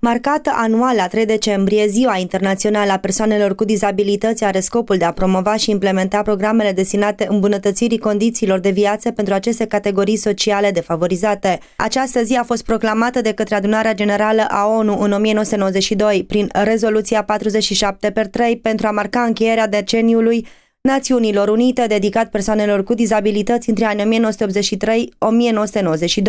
Marcată anual la 3 decembrie, Ziua Internațională a Persoanelor cu Dizabilități are scopul de a promova și implementa programele destinate îmbunătățirii condițiilor de viață pentru aceste categorii sociale defavorizate. Această zi a fost proclamată de către Adunarea Generală a ONU în 1992 prin rezoluția 47 per 3 pentru a marca încheierea deceniului Națiunilor Unite dedicat persoanelor cu dizabilități între anii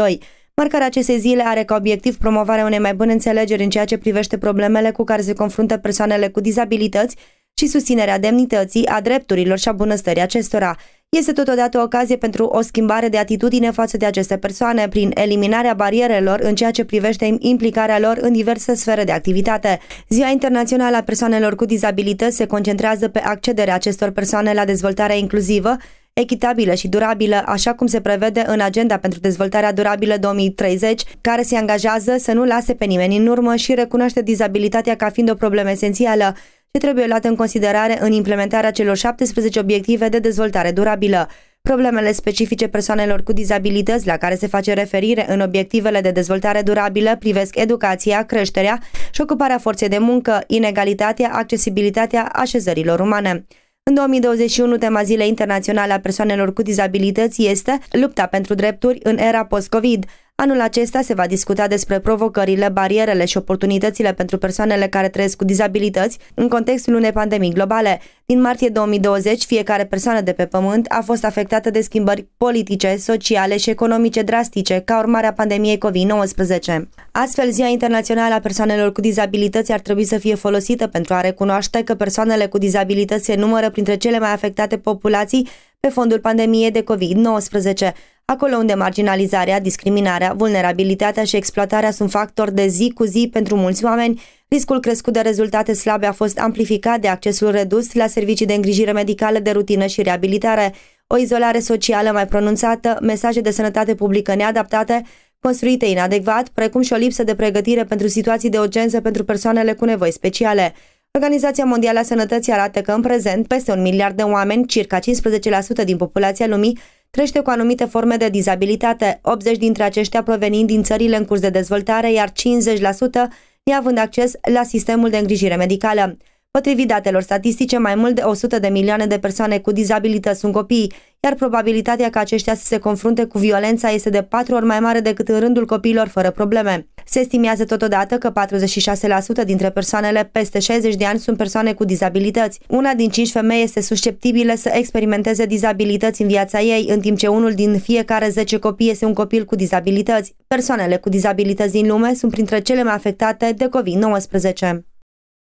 1983-1992. Marcarea acestei zile are ca obiectiv promovarea unei mai bune înțelegeri în ceea ce privește problemele cu care se confruntă persoanele cu dizabilități și susținerea demnității, a drepturilor și a bunăstării acestora. Este totodată o ocazie pentru o schimbare de atitudine față de aceste persoane prin eliminarea barierelor în ceea ce privește implicarea lor în diverse sfere de activitate. Ziua Internațională a Persoanelor cu Dizabilități se concentrează pe accederea acestor persoane la dezvoltarea inclusivă echitabilă și durabilă, așa cum se prevede în Agenda pentru Dezvoltarea Durabilă 2030, care se angajează să nu lase pe nimeni în urmă și recunoaște dizabilitatea ca fiind o problemă esențială ce trebuie luată în considerare în implementarea celor 17 obiective de dezvoltare durabilă. Problemele specifice persoanelor cu dizabilități la care se face referire în obiectivele de dezvoltare durabilă privesc educația, creșterea și ocuparea forței de muncă, inegalitatea, accesibilitatea așezărilor umane. În 2021, tema Zilei Internaționale a Persoanelor cu Dizabilități este Lupta pentru drepturi în era post-COVID. Anul acesta se va discuta despre provocările, barierele și oportunitățile pentru persoanele care trăiesc cu dizabilități în contextul unei pandemii globale. Din martie 2020, fiecare persoană de pe pământ a fost afectată de schimbări politice, sociale și economice drastice ca urmare a pandemiei COVID-19. Astfel, Ziua Internațională a Persoanelor cu Dizabilități ar trebui să fie folosită pentru a recunoaște că persoanele cu dizabilități se numără printre cele mai afectate populații pe fondul pandemiei de COVID-19 acolo unde marginalizarea, discriminarea, vulnerabilitatea și exploatarea sunt factori de zi cu zi pentru mulți oameni, riscul crescut de rezultate slabe a fost amplificat de accesul redus la servicii de îngrijire medicală de rutină și reabilitare, o izolare socială mai pronunțată, mesaje de sănătate publică neadaptate, construite inadecvat, precum și o lipsă de pregătire pentru situații de urgență pentru persoanele cu nevoi speciale. Organizația Mondială a Sănătății arată că în prezent peste un miliard de oameni, circa 15% din populația lumii, crește cu anumite forme de dizabilitate, 80 dintre aceștia provenind din țările în curs de dezvoltare, iar 50% neavând acces la sistemul de îngrijire medicală. Potrivit datelor statistice, mai mult de 100 de milioane de persoane cu dizabilități sunt copii, iar probabilitatea ca aceștia să se confrunte cu violența este de patru ori mai mare decât în rândul copiilor fără probleme. Se estimează totodată că 46% dintre persoanele peste 60 de ani sunt persoane cu dizabilități. Una din 5 femei este susceptibilă să experimenteze dizabilități în viața ei, în timp ce unul din fiecare 10 copii este un copil cu dizabilități. Persoanele cu dizabilități din lume sunt printre cele mai afectate de COVID-19.